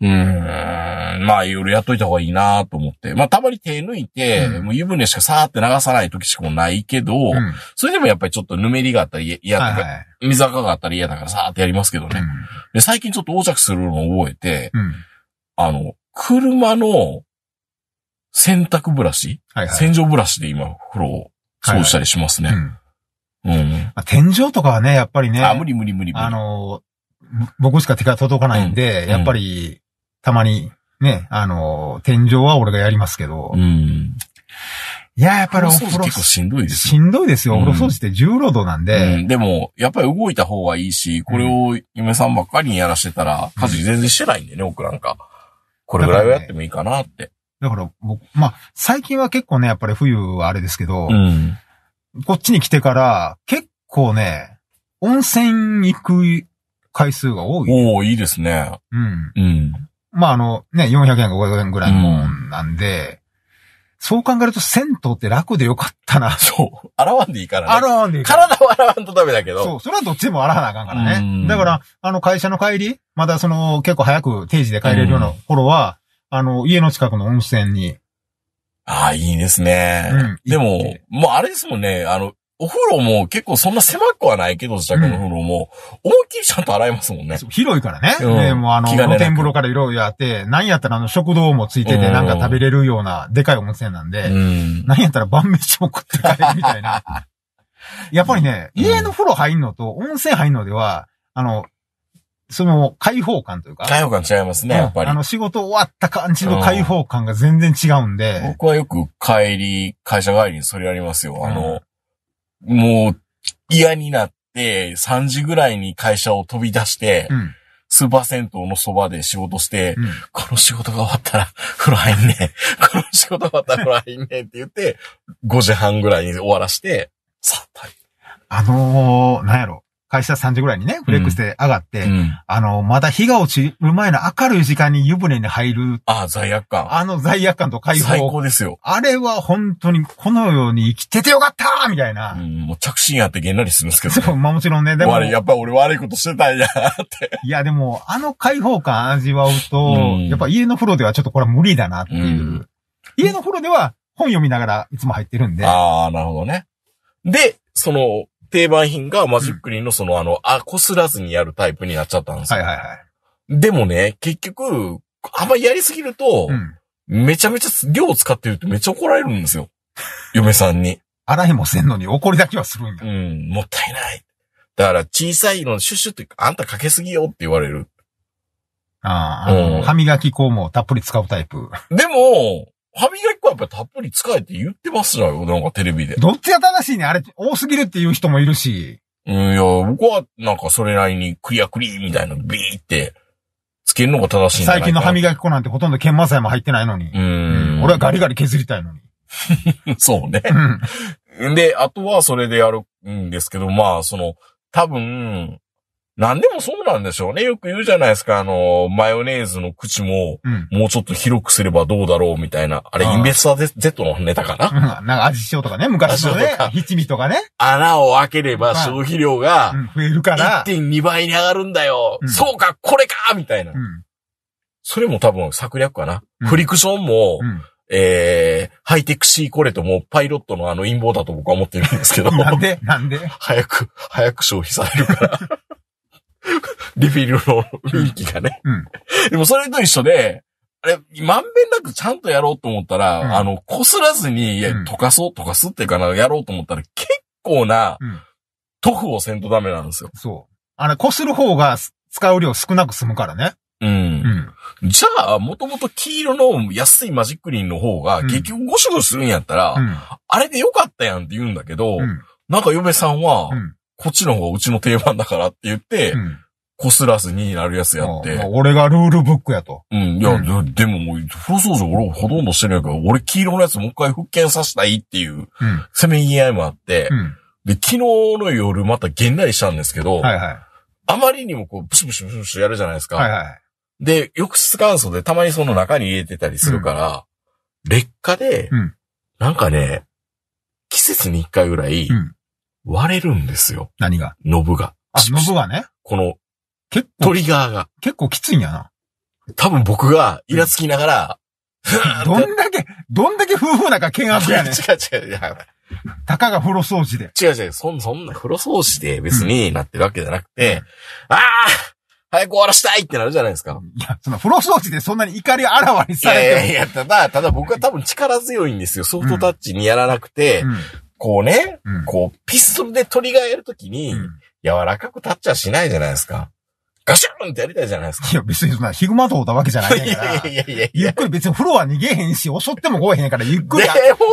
うん、まあ、いろいろやっといた方がいいなと思って。まあ、たまに手抜いて、うん、もう湯船しかさーって流さない時しかないけど、うん、それでもやっぱりちょっとぬめりがあったり嫌とか、はいはい、水垢があったり嫌だからさーってやりますけどね。で、最近ちょっと横着するのを覚えて、あの、車の洗濯ブラシ、はいはい、洗浄ブラシで今、風呂を掃除したりしますね。うん。うん、あ、天井とかはね、やっぱりね。あ、無理無理無理無理。あの、僕しか手が届かないんで、うん、やっぱり、たまに、ね、あの、天井は俺がやりますけど。うん。いや、やっぱりお風呂。結構しんどいですよ。しんどいですよ。お風呂掃除って重労働なんで。うん、でも、やっぱり動いた方がいいし、これを嫁さんばっかりにやらしてたら、家事全然してないんでね、僕なんか。これぐらいはやってもいいかなって。だから僕、まあ、最近は結構ね、やっぱり冬はあれですけど、うん、こっちに来てから、結構ね、温泉行く回数が多い。おおいいですね。うん。うん。まあ、あの、ね、400円か500円ぐらいのもんなんで、そう考えると銭湯って楽でよかったな。そう。洗わんでいいからね。洗わんでいいから。体を洗わんとダメだけど。そう、それはどっちでも洗わなあかんかうらんね。だから、あの会社の帰り、またその結構早く定時で帰れるような頃は、あの、家の近くの温泉に。ああ、いいですね。うん。でも、もうあれですもんね、あの、お風呂も結構そんな狭くはないけど、自宅の風呂も、思いっきりちゃんと洗いますもんね。広いからね。うん、ねもうあの、露天風呂からいろいろやって、何やったらあの、食堂もついてて、なんか食べれるような、でかい温泉なんで、うんやったら晩飯も食って帰るみたいな。やっぱりね、うん、家の風呂入んのと温泉入んのでは、あの、その解放感というか。解放感違いますね、やっぱり。あの、仕事終わった感じの解放感が全然違うんで。うん、僕はよく帰り、会社帰りにそれやりますよ。あの、うん、もう、嫌になって、3時ぐらいに会社を飛び出して、うんスーパー銭湯のそばで仕事して、うん、この仕事が終わったら風呂入んね この仕事終わったら風呂入んねって言って、5時半ぐらいに終わらして、さっ、ぱり。あのー、なんやろ。会社3時ぐらいにね、フレックスで上がって、うん、あの、まだ日が落ちる前の明るい時間に湯船に入る。ああ、罪悪感。あの罪悪感と解放。最高ですよ。あれは本当にこのように生きててよかったみたいな。うん、もう着信やってげんなりするんですけど、ね、まあもちろんね、でも。やっぱ俺悪いことしてたんやって。いや、でも、あの解放感味わうと、うん、やっぱ家の風呂ではちょっとこれは無理だなっていう。うん、家の風呂では本読みながらいつも入ってるんで。ああ、なるほどね。で、その、定番品がマジックリンのその、あの、あ、こすらずにやるタイプになっちゃったんですよ。はいはいはい。でもね、結局、あんまりやりすぎると、めちゃめちゃ量使ってるってめっちゃ怒られるんですよ。嫁さんに。洗いもせんのに怒りだけはするんだ。うん、もったいない。だから小さいのシュッシュって、あんたかけすぎよって言われる。ああ、うん、歯磨き粉もたっぷり使うタイプ。でも、歯磨き粉はやっぱたっぷり使えって言ってますらよ、なんかテレビで。どっちが正しいねあれ、多すぎるっていう人もいるし。うん、いや、僕はなんかそれなりにクリアクリーみたいなビーってつけるのが正しいんじゃない最近の歯磨き粉なんてほとんど研磨剤も入ってないのに。うん。俺はガリガリ削りたいのに。そうね。うん。で、あとはそれでやるんですけど、まあ、その、多分、何でもそうなんでしょうね。よく言うじゃないですか。あの、マヨネーズの口も、もうちょっと広くすればどうだろうみたいな。あれ、インベスター Z のネタかな、うん、なんか味塩とかね、昔のね、七味とかね。穴を開ければ消費量が、増えるから。1.2倍に上がるんだよ。うん、そうか、これかみたいな、うん。それも多分策略かな。フリクションも、えー、ハイテクシーコレともパイロットのあの陰謀だと僕は思ってるんですけど。なんでなんで早く、早く消費されるから。リフィルの雰囲気がね。うん。でもそれと一緒で、あれ、まんべんなくちゃんとやろうと思ったら、うんあの、こすらずに、いや、溶かそう、溶かすっていうかな、やろうと思ったら、結構な、塗布をせんとダメなんですよ。そう。あれ、こする方が使う量少なく済むからね。ううん。じゃあ、もともと黄色の安いマジックリンの方が、結局ゴシゴシするんやったら、うん。あれでよかったやんって言うんだけど、うん。なんか嫁さんは、うんこっちの方がうちの定番だからって言って、こすらず2になるやつやって。うんまあ、俺がルールブックやと。うん。いや、うん、でももう、風呂掃除俺ほとんどしてないから、俺黄色のやつもう一回復権させたいっていう、せめぎ合いもあって、うん、で、昨日の夜またげんなりしたんですけど、はいはい、あまりにもこう、ブシブシブシブシやるじゃないですか。はいはい、で、浴室乾燥でたまにその中に入れてたりするから、劣化で、なんかね、季節に一回ぐらい、割れるんですよ。何がノブが。あ、ノブがね。この、結構。トリガーが。結構きついんやな。多分僕が、イラつきながら、どんだけ、どんだけ夫婦か険悪やねん。違う違う違う。たかが風呂掃除で。違う違う、そそんな風呂掃除で別になってるわけじゃなくて、ああ早く終わらしたいってなるじゃないですか。いや、その風呂掃除でそんなに怒りあらわにされていやいやいや、ただ、ただ僕は多分力強いんですよ。ソフトタッチにやらなくて、うんうん、こうね、うん、こう、ピストルで取り替えるときに、柔らかく立っちゃしないじゃないですか。ガシュンってやりたいじゃないですか。いや、別に、まあ、ヒグマとおったわけじゃないから。いやいやいやゆっくり、別に風呂は逃げへんし、襲っても来へんから、ゆっくり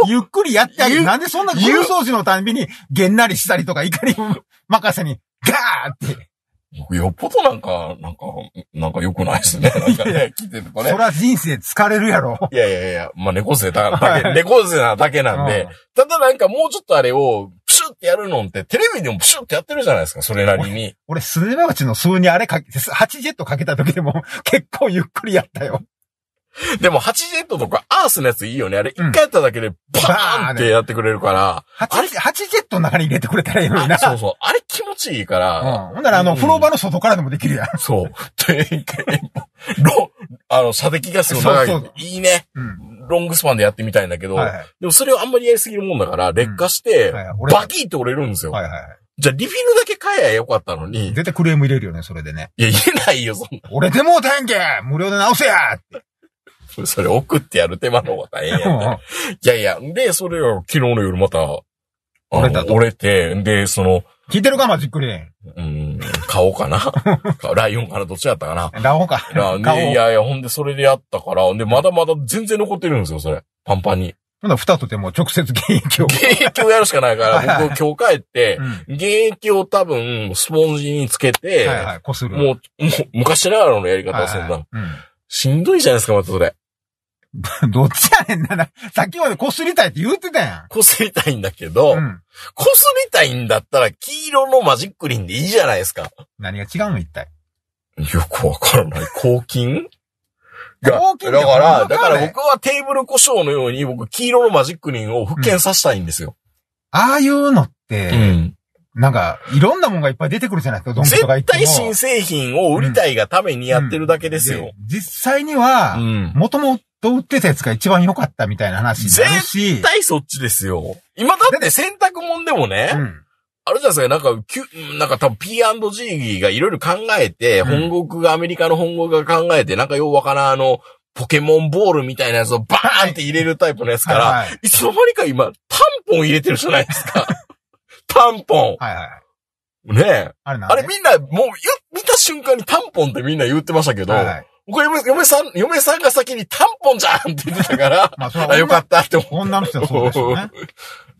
ゆっくりやってあげる。なんでそんな重掃除のたんびに、げんなりしたりとか、怒り任せに、ガーって。よっぽどなんか、なんか、なんか良くないですね。なんかね、来てるとね。そら人生疲れるやろ。いやいやいや、まあ猫背だだけ、猫背なだけなんで、ただなんかもうちょっとあれを、プシュってやるのって、テレビでもプシュってやってるじゃないですか、それなりに。俺、スズメバチの数にあれかけ、8ジェットかけた時でも結構ゆっくりやったよ。でも、8ジェットとか、アースのやついいよね。あれ、一回やっただけで、バーンってやってくれるから。あれ、8ジェットの中に入れてくれたらいいのにな。そうそう。あれ気持ちいいから。うん。ほんなら、あの、風呂場の外からでもできるやん。そう。で、一回、ロ、あの、射的ガスの長い、そうそういいね。うん。ロングスパンでやってみたいんだけど、はいでもそれをあんまりやりすぎるもんだから、劣化して、はい俺バキって折れるんですよ。はいはいじゃあ、リフィルだけ買えばよかったのに、絶対クレーム入れるよね、それでね。いや、言えないよ、そんな。俺でもうたやんけ無料で直せやって それ送ってやる手間の方が大変やん、いやいや、で、それが昨日の夜また、折れた折れて、で、その、聞いてるかまじっくり。うん、買おうかな。ライオンかな、どっちやったかな。ラオンか。いやいや、ほんで、それでやったから、で、まだまだ全然残ってるんですよ、それ。パンパンに。ほだな蓋とても直接現役を。現役をやるしかないから、僕今日帰って、現役を多分、スポンジにつけて、はいはい、こする。もう、もう昔ながらのやり方をすんな。はいはいうんしんどいじゃないですか、またそれ。どっちやねんな。さっきまでこすりたいって言ってたやん。こすりたいんだけど、うんこすりたいんだったら黄色のマジックリンでいいじゃないですか。何が違うの一体。よくわからない。抗菌が抗菌だから、だから僕はテーブル胡椒のように僕黄色のマジックリンを復元させたいんですよ。ああいうのって、うん。なんか、いろんなもんがいっぱい出てくるじゃないですか、どんとか絶対新製品を売りたいがためにやってるだけですよ。実際には、もともと売ってたやつが一番良かったみたいな話になるし。絶対そっちですよ。今だって洗濯物でもね、うん、あるじゃないですか、なんか、なんか多分 P&G がいろいろ考えて、本国が、アメリカの本国が考えて、なんかようわからんあの、ポケモンボールみたいなやつをバーンって入れるタイプのやつから、いつの間にか今、タンポン入れてるじゃないですか。タンポン。はいはい。ねえ。あれ、あれみんな、もう、見た瞬間にタンポンってみんな言ってましたけど、はいはい僕嫁、嫁さん、嫁さんが先にタンポンじゃんって言ってたから、まあ、それはよかったって思って。女の人はそうですよね。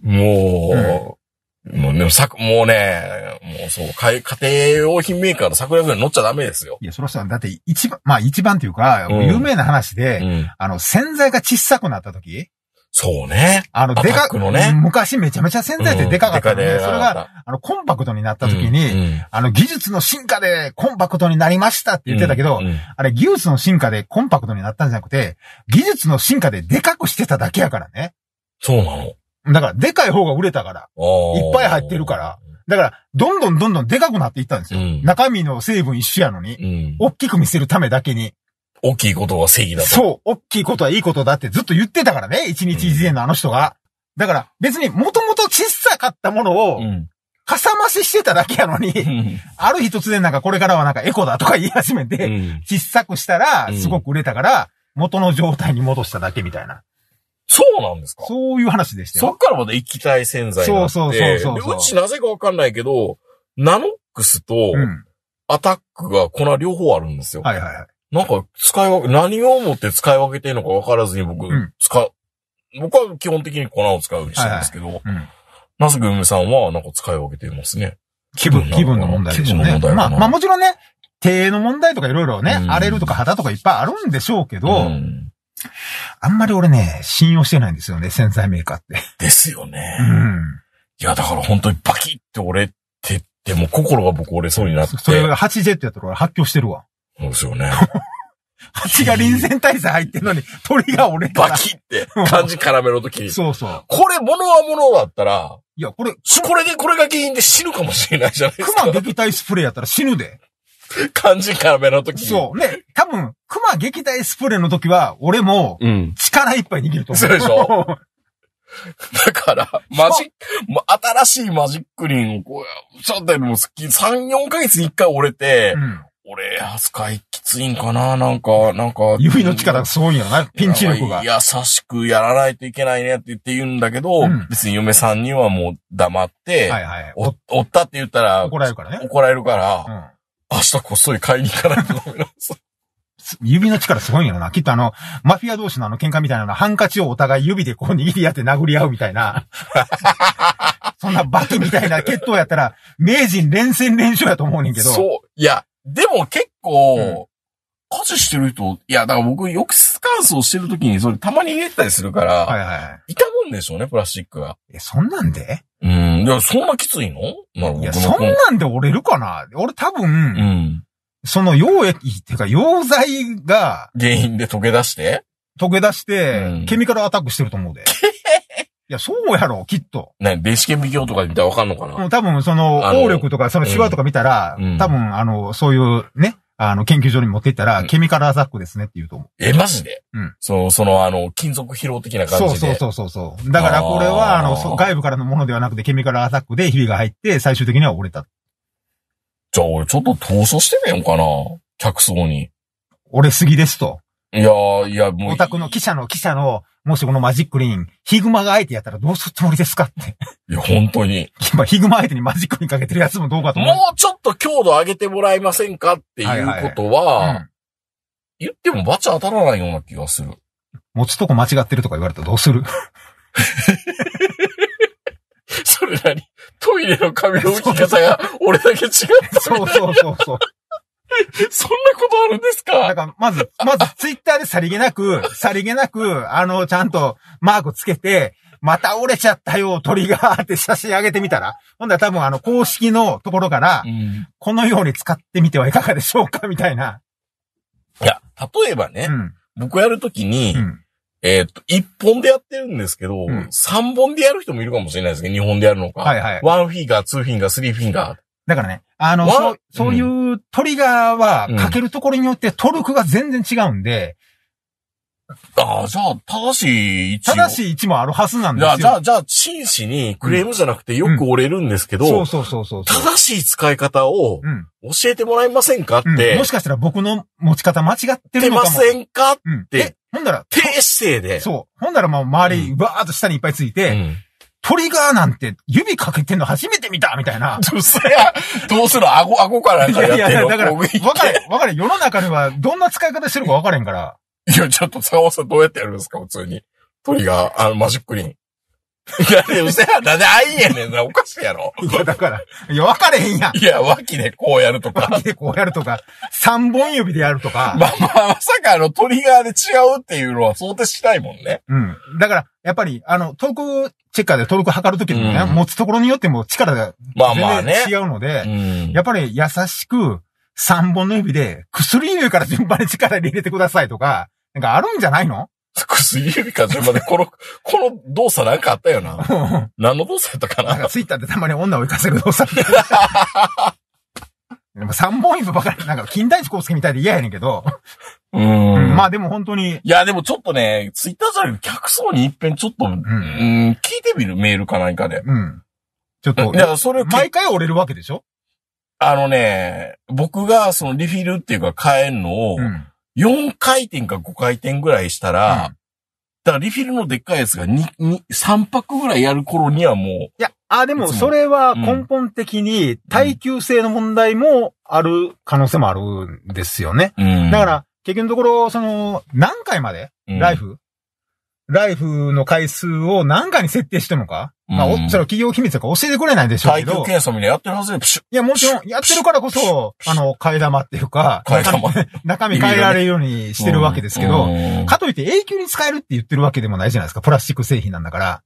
もう、うん、もうね、さもうね、もうそう、家家庭用品メーカーの桜ぐらい乗っちゃダメですよ。いや、その人は、だって一番、まあ一番というか、うん、有名な話で、うん、あの、洗剤が小さくなった時、そうね。あの、でかくのね。昔めちゃめちゃ洗剤ってでかかったので、それが、あの、コンパクトになった時に、あの、技術の進化でコンパクトになりましたって言ってたけど、あれ、技術の進化でコンパクトになったんじゃなくて、技術の進化ででかくしてただけやからね。そうなの。だから、でかい方が売れたから。いっぱい入ってるから。だから、どんどんどんどんでかくなっていったんですよ。中身の成分一緒やのに、大きく見せるためだけに。大きいことは正義だと。そう、大きいことはいいことだってずっと言ってたからね、一日一年のあの人が。だから別にもともと小さかったものを、かさ増ししてただけやのに、うん、ある日突然なんかこれからはなんかエコだとか言い始めて、うん、小さくしたらすごく売れたから、元の状態に戻しただけみたいな。そうなんですかそういう話でしたよ。そっからまた液体洗剤があって。そうそうそうそうう。ちなぜかわかんないけど、ナノックスと、アタックがこの両方あるんですよ。はいはいはい。なんか、使い分け、何をもって使い分けてるのか分からずに僕、うん使う、僕は基本的に粉を使うようにしてるんですけど、うん。なすぐ梅さんはなんか使い分けていますね。気分、気分の問題で気分のね問。題かまなあ、まあもちろんね、手の問題とかいろいろね、荒れるとか肌とかいっぱいあるんでしょうけど、ん。あんまり俺ね、信用してないんですよね、洗剤メーカーって。ですよね。うん。いや、だから本当にバキって折れてって、もう心が僕折れそうになって。それが 8J ってやったら発狂してるわ。そうですよね。蜂が臨戦態勢入ってんのに、鳥が俺れた。バキって感じ絡めの時に。そうそう。これ、物は物だったら、いや、これ、これで、これが原因で死ぬかもしれないじゃないですか。熊撃退スプレーやったら死ぬで。感じ絡めの時に。そう。ね、多分、熊撃退スプレーの時は、俺も、力いっぱい握ると思う。うん、そうでしょ だから、マジック、新しいマジックリンをこう、ちょっとでも好き、3、4ヶ月に1回折れて、うん俺、扱いきついんかななんか、なんか。指の力がすごいんやな、ピンチ力が。優しくやらないといけないねって言って言うんだけど、うん、別に嫁さんにはもう黙って、はいはい、お、おったって言ったら、怒られるからね。怒られるから、うん、明日こっそり買いに行かないとダメなす指の力すごいんやろな。きっとあの、マフィア同士のあの喧嘩みたいなの、ハンカチをお互い指でこう握り合って殴り合うみたいな。そんなバキみたいな決闘やったら、名人連戦連勝やと思うねんけど。そう。いや、でも結構、家事してる人、いや、だから僕、浴室乾燥してる時に、それたまに入れたりするから、はいはい。痛むんでしょうね、プラスチックが。え、そんなんでうん、いや、そんなきついのまあ、いや、そんなんで折れるかな俺多分、うん。その溶液っていうか溶剤が原因で溶け出して溶け出して、うんケミカルアタックしてると思うで。いや、そうやろ、きっと。ね、ベシケン美教とか見たらわかんのかなもう多分、その、応力とか、そのシワとか見たら、うん多分、あの、そういうね、あの、研究所に持っていったら、うんケミカルアザックですねって言うと思う。え、マジでうんその、その、あの、金属疲労的な感そうじで。そうそうそうそう。だからこれは、ああの、外部からのものではなくて、ケミカルアタックでヒビが入って、最終的には折れた。じゃあ俺ちょっと逃走してみようかな。客層に。折れすぎですと。いやー、いや、もう。オタクの記者の記者の、もしこのマジックリン、ヒグマが相手やったらどうするつもりですかって。いや、本当に。今、ヒグマ相手にマジックリンかけてるやつもどうかと思う。もうちょっと強度上げてもらえませんかっていうことは、言ってもバチ当たらないような気がする。持つとこ間違ってるとか言われたらどうする それなりトイレの髪の大きさが俺だけ違ったそうそうそうそう。そんなことあるんですかだから、まず、まず、ツイッターでさりげなく、さりげなく、あの、ちゃんとマークつけて、また折れちゃったよ、トリガーって写真上げてみたら。ほんだら多分、あの、公式のところから、このように使ってみてはいかがでしょうか、みたいな。いや、例えばね、うん、僕やるときに、うん、えっ、と、1本でやってるんですけど、うん、3本でやる人もいるかもしれないですけど、2本でやるのか。はいはい。1フィンガー、2フィンガー、3フィンガー。だからね、あの、そう、そういうトリガーはかけるところによってトルクが全然違うんで、ああ、じゃあ、正しい位置。正しい位置もあるはずなんですよ。じゃあ、じゃあ、真摯にクレームじゃなくてよく折れるんですけど、そうそうそうそう。正しい使い方を教えてもらえませんかって、うん、もしかしたら僕の持ち方間違ってるのかも。ませんかって。うん、ほんなら。低姿勢で。そう。ほんなら、まあ、周り、わーっと下にいっぱいついて、うんトリガーなんて指かけてんの初めて見たみたいな。どうせや、どうする顎、顎からなんかやってるいやいや、だから、わかれ、わかれ、世の中ではどんな使い方してるかわかれんから。いや、ちょっと坂本さんどうやってやるんですか、普通に。トリガー、あの、マジックリン。いや、でもせや、なんであいんやねんな、おかしいやろ。いや、だから、いや、わかれへんやん。いや、脇でこうやるとか。脇でこうやるとか、三本指でやるとか。まあまあ、まさかあの、トリガーで違うっていうのは想定しないもんね。うん。だから、やっぱり、あの、遠くチェッカーで登録測るときにね、うん、持つところによっても力が全然違うので、まあまあね、やっぱり優しく3本の指で薬指から順番に力入れてくださいとか、なんかあるんじゃないの薬指から順番で、この、この動作なんかあったよな。何の動作やったかななんかツイッターでたまに女を追いかせる動作。三本指ばかり、なんか金田一光介みたいで嫌やねんけど。うん、ん。まあでも本当に。いや、でもちょっとね、ツイッターじゃなく客層に一遍ちょっと、うん、うん、聞いてみるメールか何かで。うん。ちょっと。いや、それ毎回折れるわけでしょあのね、僕がそのリフィルっていうか変えんのを、4回転か5回転ぐらいしたら、うん、だからリフィルのでっかいやつが2、2、3泊ぐらいやる頃にはもう。いや、あ、でも、それは根本的に耐久性の問題もある可能性もあるんですよね。うん、だから、結局のところ、その、何回まで、ライフ、ライフの回数を何回に設定してるのか、うん、まあ、おっちゃの企業秘密とか教えてくれないでしょうけど。耐久検査みんなやってるはずよ。いや、もちろん、やってるからこそ、あの、替え玉っていうか、替え玉。中身変えられるようにしてるわけですけど、ね、かといって永久に使えるって言ってるわけでもないじゃないですか。プラスチック製品なんだから。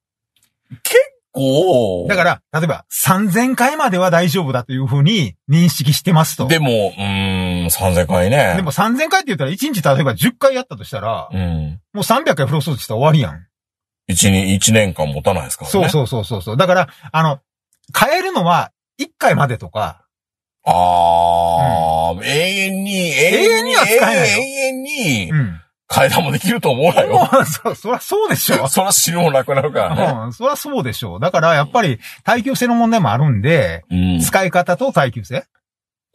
結おだから、例えば、3000回までは大丈夫だというふうに認識してますと。でも、うん、3000回ね。でも3000回って言ったら、1日例えば10回やったとしたら、うん、もう300回風呂掃除したら終わりやん。1年、1年間持たないですからね。そうそうそうそうそう。だから、あの、変えるのは1回までとか。ああ、うん、永遠に、永遠には使えない。永遠に、うん階段もできると思うなよ。そ、そらそうでしょ。そら死ぬもなくなるからね。うん、そらそうでしょ。だからやっぱり耐久性の問題もあるんで、うん、使い方と耐久性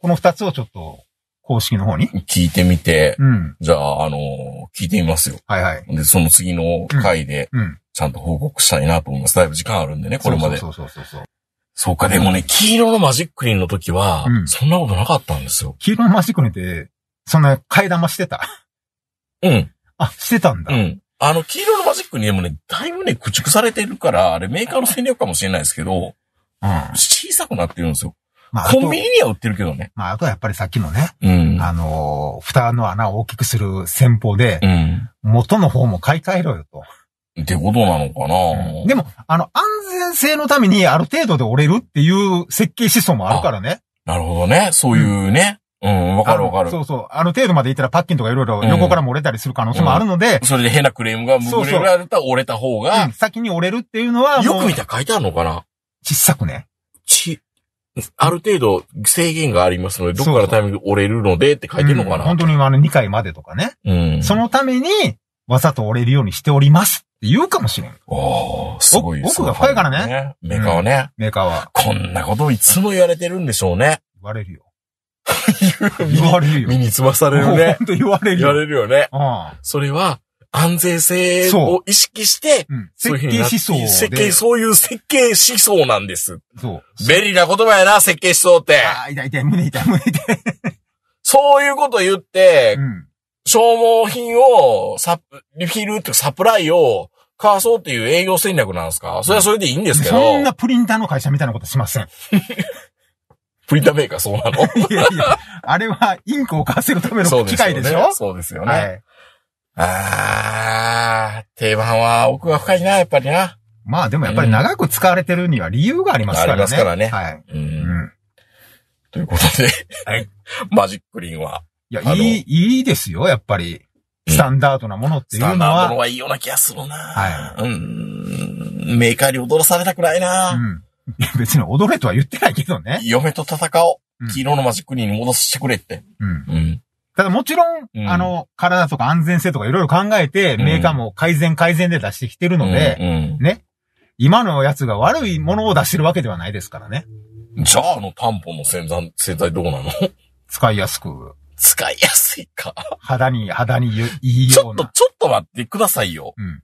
この二つをちょっと公式の方に聞いてみて、うん、じゃあ、あの聞いてみますよ。はいはい。で、その次の回で、ちゃんと報告したいなと思います。だいぶ時間あるんでね、これまで。そうそうそうそうそうか、でもね、黄色のマジックリンの時は、そんなことなかったんですよ。黄色のマジックリンって、そんな替え玉してた。うん。あ、してたんだ。うん。あの、黄色のマジックにでもね、だいぶね、駆逐されてるから、あれメーカーの戦略かもしれないですけど、うん。小さくなってるんですよ。まあ、コンビニには売ってるけどね。まあ、あとはやっぱりさっきのね、うん、あの、蓋の穴を大きくする戦法で、うん、元の方も買い替えろよと。ってことなのかな、うん、でも、あの、安全性のためにある程度で折れるっていう設計思想もあるからね。なるほどね。そういうね。うん、わかるわかる。そうそう。ある程度までいったらパッキンとかいろいろ横からも折れたりする可能性もあるので。うん、それで変なクレームが、そうそう。られたら折れた方が、うん、先に折れるっていうのは。よく見たら書いてあるのかな小さくね。ち、ある程度制限がありますので、どこからタイミング折れるのでって書いてるのかな、うん、本当にあの2回までとかね。うん。そのために、わざと折れるようにしておりますって言うかもしれん。おー、すごい僕が深いからね。ねメーカーはね、うん、メーカーは。こんなことをいつも言われてるんでしょうね。言われるよ。言われるよ。身につまされるね。本当言われる。言われるよね。うん。それは、安全性を意識して、そう,、いう設計思想。設計、そういう設計思想なんです。そう。便利な言葉やな、設計思想って。ああ、痛い痛い、胸痛い、胸痛い。そういうこと言って、消耗品を、サリフィルってサプライを、買わそうっていう営業戦略なんですかそれはそれでいいんですけど。そんなプリンターの会社みたいなことしません。フリーダメーカーそうなの いやいや、あれはインクをわせるための機械でしょそうですよね。よねはい、あー、定番は奥が深いな、やっぱりな。まあでもやっぱり長く使われてるには理由がありますからね。ありますからね。はい。うん、ということで、はい、マジックリンは。いや、いい、いいですよ、やっぱり。スタンダードなものっていうのは。スタンダードのはいいような気がするな。はい。うん。メーカーに踊らされたくないな。うん。別に踊れとは言ってないけどね。嫁と戦おう。黄色のマジックに戻してくれって。うん。うん。ただもちろん、あの、体とか安全性とかいろいろ考えて、メーカーも改善改善で出してきてるので、うんね。今のやつが悪いものを出してるわけではないですからね。じゃあ、あの担保の洗剤、洗剤どうなの使いやすく。使いやすいか。肌に、肌にいいような。ちょっと、ちょっと待ってくださいよ。うん。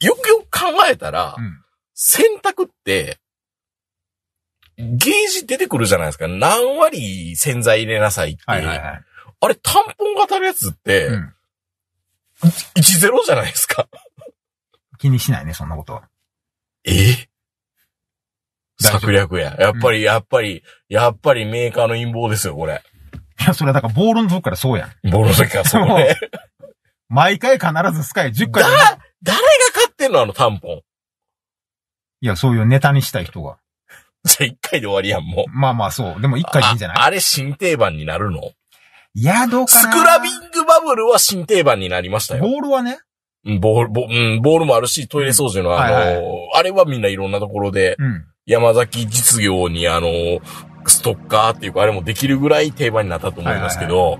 よくよく考えたら、うん、選択って、ゲージ出てくるじゃないですか。何割洗剤入れなさいって。はいはいはい、あれ、タンポン型のやつって、うん、10じゃないですか。気にしないね、そんなことは。え策略や。やっぱり、やっぱり、やっぱりメーカーの陰謀ですよ、これ。いや、それはだから、ボールの時からそうやん。ボールの時からそうね。毎回必ずスカイ10回だ誰が買ってんのあのタンポン。いや、そういうネタにしたい人が。じゃあ一回で終わりやん、もう。まあまあそう。でも一回でいいんじゃないああれ新定番になるのいや、どうかスクラビングバブルは新定番になりましたよ。ボールはね。うんボール、ボうんボールもあるし、トイレ掃除のあの、はいはあれはみんないろんなところで、うん。山崎実業にあの、ストッカーっていうか、あれもできるぐらい定番になったと思いますけど、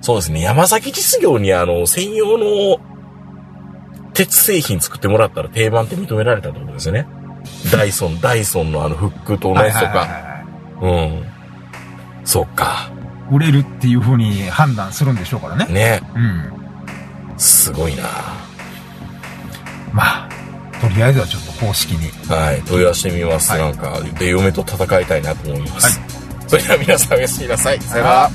そうですね、山崎実業にあの、専用の鉄製品作ってもらったら定番って認められたってことですよね。ダイソン、ダイソンのあのフックと同じとか、うん。そっか。売れるっていう風に判断するんでしょうからね。ね。うん。すごいなまあ、とりあえずはちょっと公式に。はい、問い合わせてみます。はい、なんか、で、嫁と戦いたいなと思います。はい、それでは皆さんおやすみなさい。さよなら。